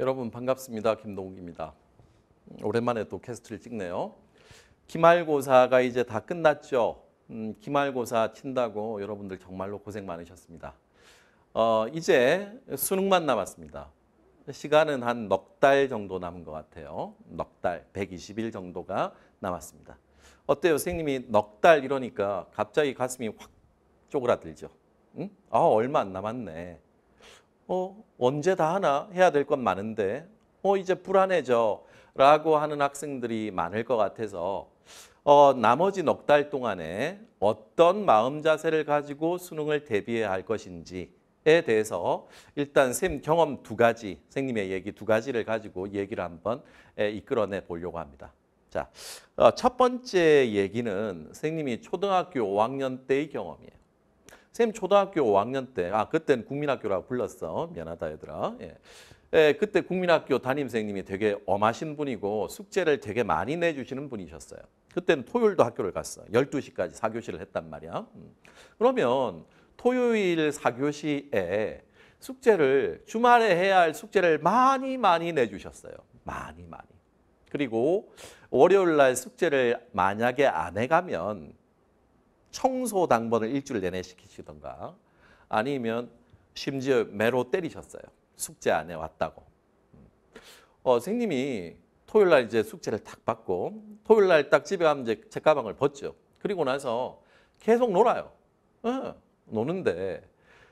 여러분 반갑습니다. 김동욱입니다. 오랜만에 또 캐스트를 찍네요. 기말고사가 이제 다 끝났죠. 음, 기말고사 친다고 여러분들 정말로 고생 많으셨습니다. 어, 이제 수능만 남았습니다. 시간은 한 넉 달 정도 남은 것 같아요. 넉 달, 120일 정도가 남았습니다. 어때요? 선생님이 넉 달 이러니까 갑자기 가슴이 확 쪼그라들죠. 응? 아, 얼마 안 남았네. 어, 언제 다 하나 해야 될 건 많은데 어, 이제 불안해져 라고 하는 학생들이 많을 것 같아서 어, 나머지 넉 달 동안에 어떤 마음 자세를 가지고 수능을 대비해야 할 것인지에 대해서 일단 쌤 경험 두 가지, 선생님의 얘기 두 가지를 가지고 얘기를 한번 이끌어내 보려고 합니다. 자, 어, 첫 번째 얘기는 선생님이 초등학교 5학년 때의 경험이에요. 쌤 초등학교 5학년 때, 아그땐 국민학교라고 불렀어. 미안하다 얘들아. 예. 예, 그때 국민학교 담임선생님이 되게 엄하신 분이고 숙제를 되게 많이 내주시는 분이셨어요. 그때는 토요일도 학교를 갔어. 12시까지 사교시를 했단 말이야. 음. 그러면 토요일 사교시에 숙제를 주말에 해야 할 숙제를 많이 많이 내주셨어요. 많이 많이. 그리고 월요일 날 숙제를 만약에 안 해가면 청소 당번을 일주일 내내 시키시던가 아니면 심지어 매로 때리셨어요. 숙제 안 해왔다고. 어, 선생님이 토요일 날 이제 숙제를 딱 받고 토요일 날 딱 집에 가면 이제 책 가방을 벗죠. 그리고 나서 계속 놀아요. 어, 노는데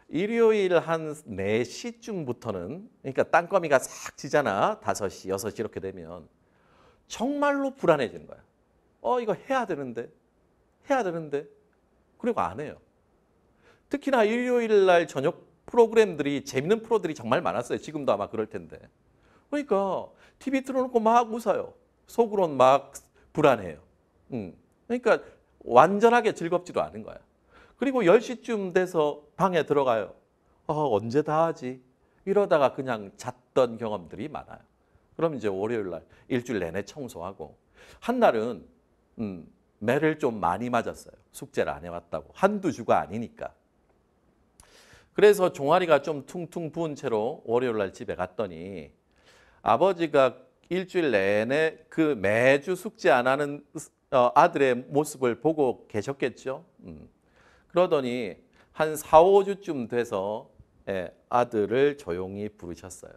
일요일 한 4시쯤부터는 그러니까 땅거미가 싹 지잖아. 5시, 6시 이렇게 되면 정말로 불안해지는 거야. 어, 이거 해야 되는데. 해야 되는데. 그리고 안 해요. 특히나 일요일 날 저녁 프로그램들이 재밌는 프로들이 정말 많았어요. 지금도 아마 그럴 텐데. 그러니까 TV 틀어놓고 막 웃어요. 속으론 막 불안해요. 음. 그러니까 완전하게 즐겁지도 않은 거야. 그리고 10시쯤 돼서 방에 들어가요. 어, 언제 다 하지? 이러다가 그냥 잤던 경험들이 많아요. 그럼 이제 월요일 날 일주일 내내 청소하고 한 날은 음, 매를 좀 많이 맞았어요. 숙제를 안 해왔다고. 한두 주가 아니니까. 그래서 종아리가 좀 퉁퉁 부은 채로 월요일 날 집에 갔더니 아버지가 일주일 내내 그 매주 숙제 안 하는 어, 아들의 모습을 보고 계셨겠죠. 음. 그러더니 한 4, 5주쯤 돼서 예, 아들을 조용히 부르셨어요.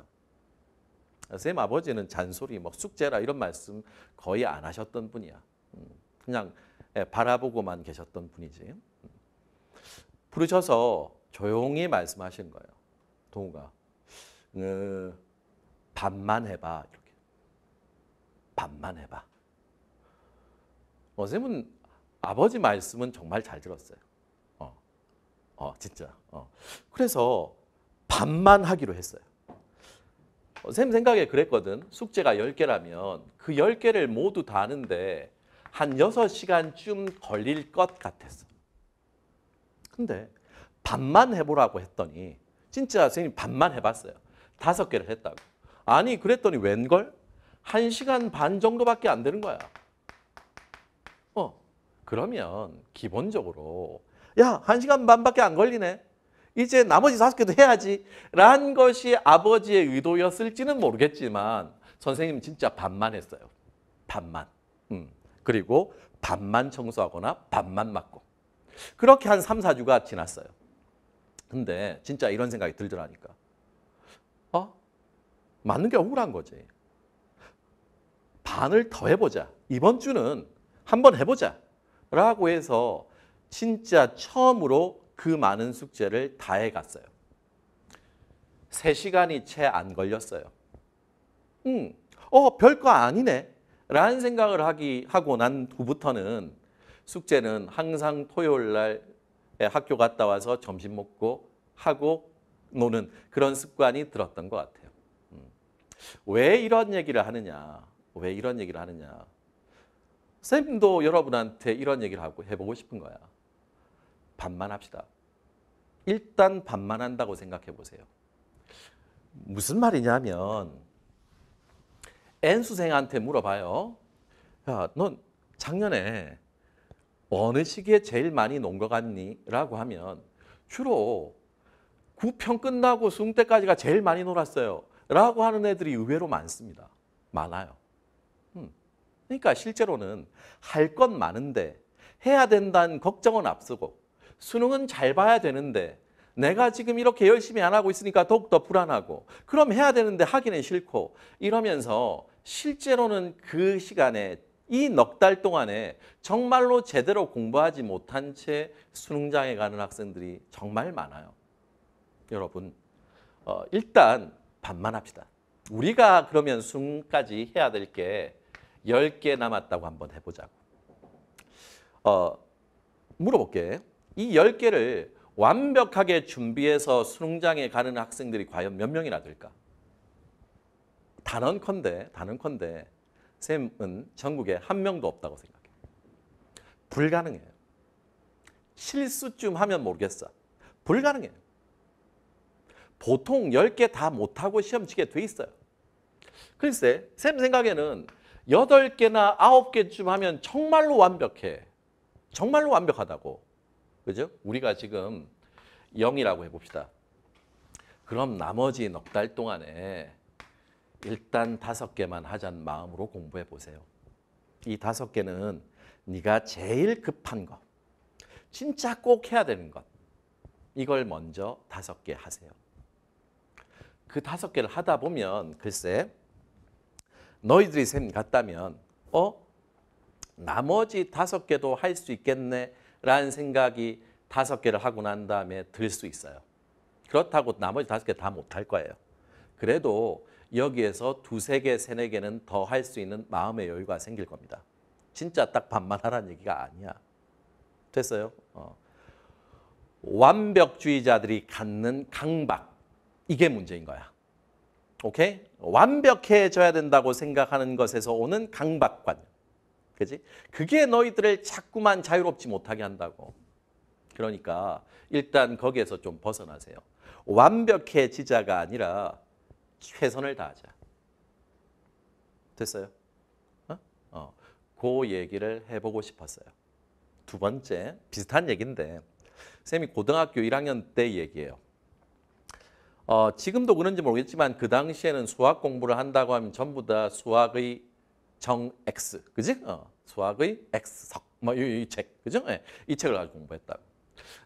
선생님 아버지는 잔소리, 뭐 숙제라 이런 말씀 거의 안 하셨던 분이야. 음. 그냥 예, 바라보고만 계셨던 분이지. 음. 부르셔서 조용히 말씀하신 거예요. 동우가. 음, 그, 반만 해봐. 이렇게. 반만 해봐. 어쌤은 아버지 말씀은 정말 잘 들었어요. 어, 어 진짜. 어. 그래서 반만 하기로 했어요. 어, 쌤 생각에 그랬거든. 숙제가 1개라면그1개를 모두 다 하는데 한 6시간쯤 걸릴 것 같았어. 근데 반만 해보라고 했더니 진짜 선생님 반만 해봤어요. 다섯 개를 했다고. 아니 그랬더니 웬걸? 1 시간 반 정도밖에 안 되는 거야. 어 그러면 기본적으로 야1 시간 반밖에 안 걸리네. 이제 나머지 다섯 개도 해야지. 라는 것이 아버지의 의도였을지는 모르겠지만 선생님 진짜 반만 했어요. 반만. 음. 그리고 반만 청소하거나 반만 맞고 그렇게 한 3, 4주가 지났어요. 근데 진짜 이런 생각이 들더라니까. 어? 맞는 게 억울한 거지. 반을 더 해보자. 이번 주는 한번 해보자. 라고 해서 진짜 처음으로 그 많은 숙제를 다 해갔어요. 3시간이 채 안 걸렸어요. 음, 어, 별거 아니네. 라는 생각을 하기, 하고 난 후부터는 숙제는 항상 토요일 날 학교 갔다 와서 점심 먹고 하고 노는 그런 습관이 들었던 것 같아요. 음. 왜 이런 얘기를 하느냐? 왜 이런 얘기를 하느냐? 쌤도 여러분한테 이런 얘기를 하고 해보고 싶은 거야. 반만 합시다. 일단 반만 한다고 생각해 보세요. 무슨 말이냐면 N수생한테 물어봐요. 야, 넌 작년에 어느 시기에 제일 많이 논것 같니? 라고 하면 주로 9평 끝나고 수능 때까지가 제일 많이 놀았어요. 라고 하는 애들이 의외로 많습니다. 많아요. 음. 그러니까 실제로는 할것 많은데 해야 된다는 걱정은 앞서고 수능은 잘 봐야 되는데 내가 지금 이렇게 열심히 안 하고 있으니까 더욱더 불안하고 그럼 해야 되는데 하기는 싫고 이러면서 실제로는 그 시간에 이 넉 달 동안에 정말로 제대로 공부하지 못한 채 수능장에 가는 학생들이 정말 많아요. 여러분 어, 일단 반만 합시다. 우리가 그러면 수능까지 해야 될 게 10개 남았다고 한번 해보자고. 어, 물어볼게. 이 10개를 완벽하게 준비해서 수능장에 가는 학생들이 과연 몇 명이나 될까? 단언컨대, 단언컨대 쌤은 전국에 한 명도 없다고 생각해요. 불가능해요. 실수쯤 하면 모르겠어. 불가능해요. 보통 10개 다 못하고 시험 치게 돼 있어요. 글쎄, 쌤 생각에는 8개나 9개쯤 하면 정말로 완벽해. 정말로 완벽하다고. 그죠? 우리가 지금 0이라고 해봅시다. 그럼 나머지 넉 달 동안에 일단 다섯 개만 하자는 마음으로 공부해 보세요. 이 다섯 개는 네가 제일 급한 것, 진짜 꼭 해야 되는 것, 이걸 먼저 다섯 개 하세요. 그 다섯 개를 하다 보면 글쎄 너희들이 셈 같다면 어? 나머지 다섯 개도 할 수 있겠네 라는 생각이 다섯 개를 하고 난 다음에 들 수 있어요. 그렇다고 나머지 다섯 개 다 못 할 거예요. 그래도 여기에서 두 세 개, 세 네 개는 더 할 수 있는 마음의 여유가 생길 겁니다. 진짜 딱 반만 하라는 얘기가 아니야. 됐어요? 어. 완벽주의자들이 갖는 강박. 이게 문제인 거야. 오케이? 완벽해져야 된다고 생각하는 것에서 오는 강박관 그지? 그게 너희들을 자꾸만 자유롭지 못하게 한다고. 그러니까 일단 거기에서 좀 벗어나세요. 완벽해지자가 아니라 최선을 다하자. 됐어요? 어? 어. 그 얘기를 해보고 싶었어요. 두 번째, 비슷한 얘기인데 쌤이 고등학교 1학년 때 얘기예요. 어, 지금도 그런지 모르겠지만 그 당시에는 수학 공부를 한다고 하면 전부 다 수학의 정X, 그지? 어, 수학의 X석, 뭐이 이 책, 그죠? 예, 이 책을 가지고 공부했다고.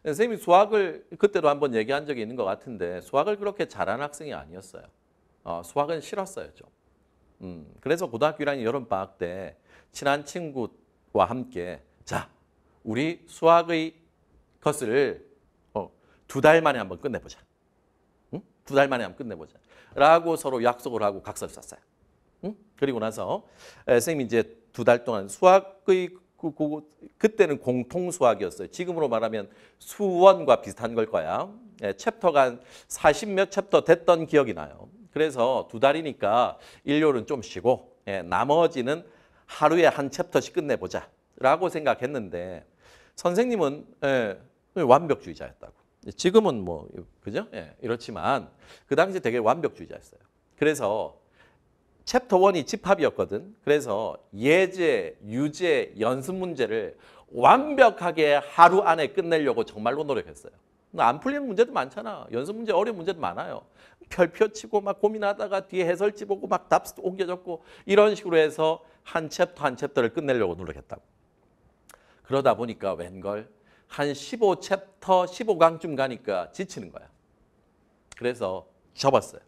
예, 선생님이 수학을 그때도 한번 얘기한 적이 있는 것 같은데 수학을 그렇게 잘하는 학생이 아니었어요. 어, 수학은 싫었어요, 좀. 음, 그래서 고등학교 1학년 여름 방학 때 친한 친구와 함께 자, 우리 수학의 것을 어, 두 달 만에 한번 끝내보자. 응? 두달 만에 한번 끝내보자. 라고 서로 약속을 하고 각서를 썼어요. 그리고 나서 선생님이 이제 두 달 동안 수학의 그, 그 때는 공통 수학이었어요. 지금으로 말하면 수원과 비슷한 걸 거야. 챕터가 40몇 챕터 됐던 기억이 나요. 그래서 두 달이니까 일요일은 좀 쉬고 나머지는 하루에 한 챕터씩 끝내보자 라고 생각했는데 선생님은 완벽주의자였다고. 지금은 뭐 그죠? 예, 이렇지만 그 당시 되게 완벽주의자였어요. 그래서 챕터 1이 집합이었거든. 그래서 예제, 유제, 연습 문제를 완벽하게 하루 안에 끝내려고 정말로 노력했어요. 안 풀리는 문제도 많잖아. 연습 문제 어려운 문제도 많아요. 별표 치고 막 고민하다가 뒤에 해설지 보고 막답 옮겨졌고 이런 식으로 해서 한 챕터 한 챕터를 끝내려고 노력했다고. 그러다 보니까 웬걸 한 15챕터 15강쯤 가니까 지치는 거야. 그래서 접었어요.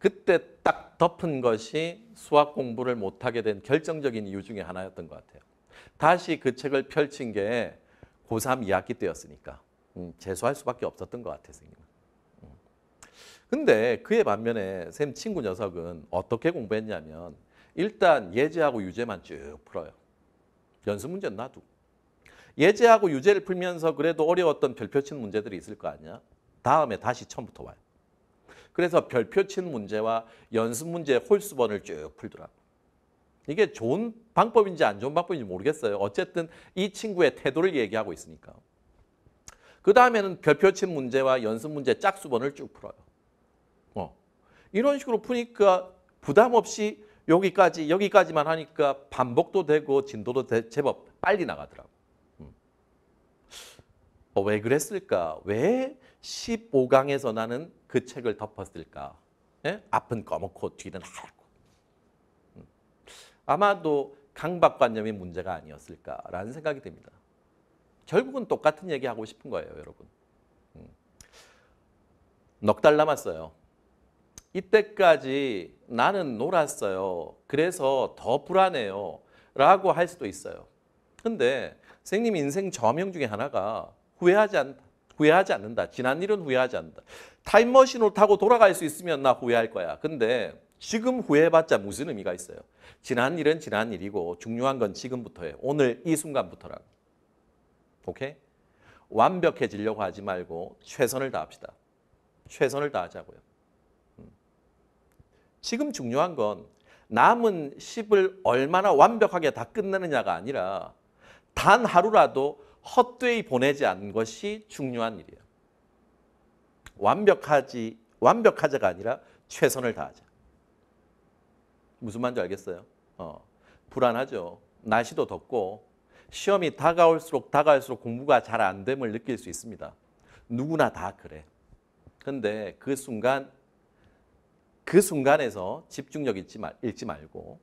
그때 딱 덮은 것이 수학 공부를 못하게 된 결정적인 이유 중에 하나였던 것 같아요. 다시 그 책을 펼친 게 고3 2학기 때였으니까 음, 재수할 수밖에 없었던 것 같아요. 선생님. 음. 근데 그에 반면에 쌤 친구 녀석은 어떻게 공부했냐면 일단 예제하고 유제만 쭉 풀어요. 연습 문제는 놔두고. 예제하고 유제를 풀면서 그래도 어려웠던 별표 친 문제들이 있을 거 아니야? 다음에 다시 처음부터 와요. 그래서 별표 친 문제와 연습 문제 홀수번을 쭉 풀더라. 이게 좋은 방법인지 안 좋은 방법인지 모르겠어요. 어쨌든 이 친구의 태도를 얘기하고 있으니까. 그 다음에는 별표 친 문제와 연습 문제 짝수번을 쭉 풀어요. 어. 이런 식으로 푸니까 부담 없이 여기까지 여기까지만 하니까 반복도 되고 진도도 되, 제법 빨리 나가더라고. 음. 어, 왜 그랬을까? 왜 15강에서 나는 그 책을 덮었을까. 예? 앞은 꺼멓고 뒤는 하얗고. 음. 아마도 강박관념이 문제가 아니었을까라는 생각이 듭니다. 결국은 똑같은 얘기하고 싶은 거예요, 여러분. 음. 넉달 남았어요. 이때까지 나는 놀았어요. 그래서 더 불안해요. 라고 할 수도 있어요. 근데 선생님 인생 저명 중에 하나가 후회하지 않다. 후회하지 않는다. 지난 일은 후회하지 않는다. 타임머신을 타고 돌아갈 수 있으면 나 후회할 거야. 근데 지금 후회해봤자 무슨 의미가 있어요? 지난 일은 지난 일이고 중요한 건 지금부터예요. 오늘 이 순간부터라고. 오케이? 완벽해지려고 하지 말고 최선을 다합시다. 최선을 다하자고요. 음. 지금 중요한 건 남은 10을 얼마나 완벽하게 다 끝내느냐가 아니라 단 하루라도 헛되이 보내지 않는 것이 중요한 일이에요. 완벽하지 완벽하자가 아니라 최선을 다하자. 무슨 말인지 알겠어요? 어, 불안하죠. 날씨도 덥고 시험이 다가올수록 다가올수록 공부가 잘 안 됨을 느낄 수 있습니다. 누구나 다 그래. 근데 그 순간 그 순간에서 집중력 잃지, 말, 잃지 말고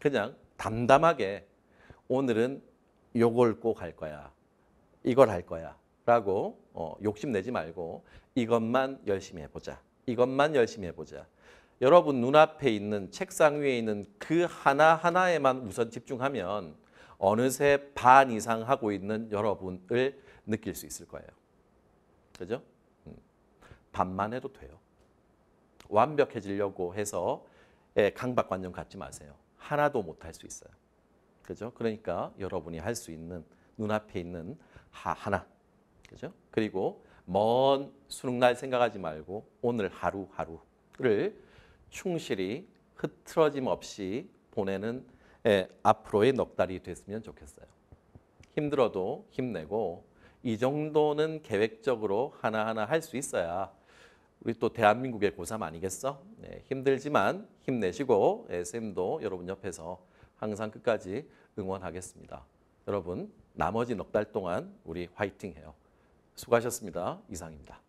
그냥 담담하게 오늘은 요걸 꼭 할 거야. 이걸 할 거야. 라고 어, 욕심내지 말고 이것만 열심히 해보자. 이것만 열심히 해보자. 여러분 눈앞에 있는 책상 위에 있는 그 하나하나에만 우선 집중하면 어느새 반 이상 하고 있는 여러분을 느낄 수 있을 거예요. 그죠? 음. 반만 해도 돼요. 완벽해지려고 해서 예, 강박관념 갖지 마세요. 하나도 못 할 수 있어요. 그죠? 그러니까 여러분이 할 수 있는 눈앞에 있는 하나. 그죠? 그리고 먼 수능날 생각하지 말고 오늘 하루하루를 충실히 흐트러짐 없이 보내는 예, 앞으로의 넉 달이 됐으면 좋겠어요. 힘들어도 힘내고 이 정도는 계획적으로 하나하나 할 수 있어야 우리 또 대한민국의 고3 아니겠어? 예, 힘들지만 힘내시고 예, 쌤도 여러분 옆에서 항상 끝까지 응원하겠습니다. 여러분 나머지 넉 달 동안 우리 화이팅 해요. 수고하셨습니다. 이상입니다.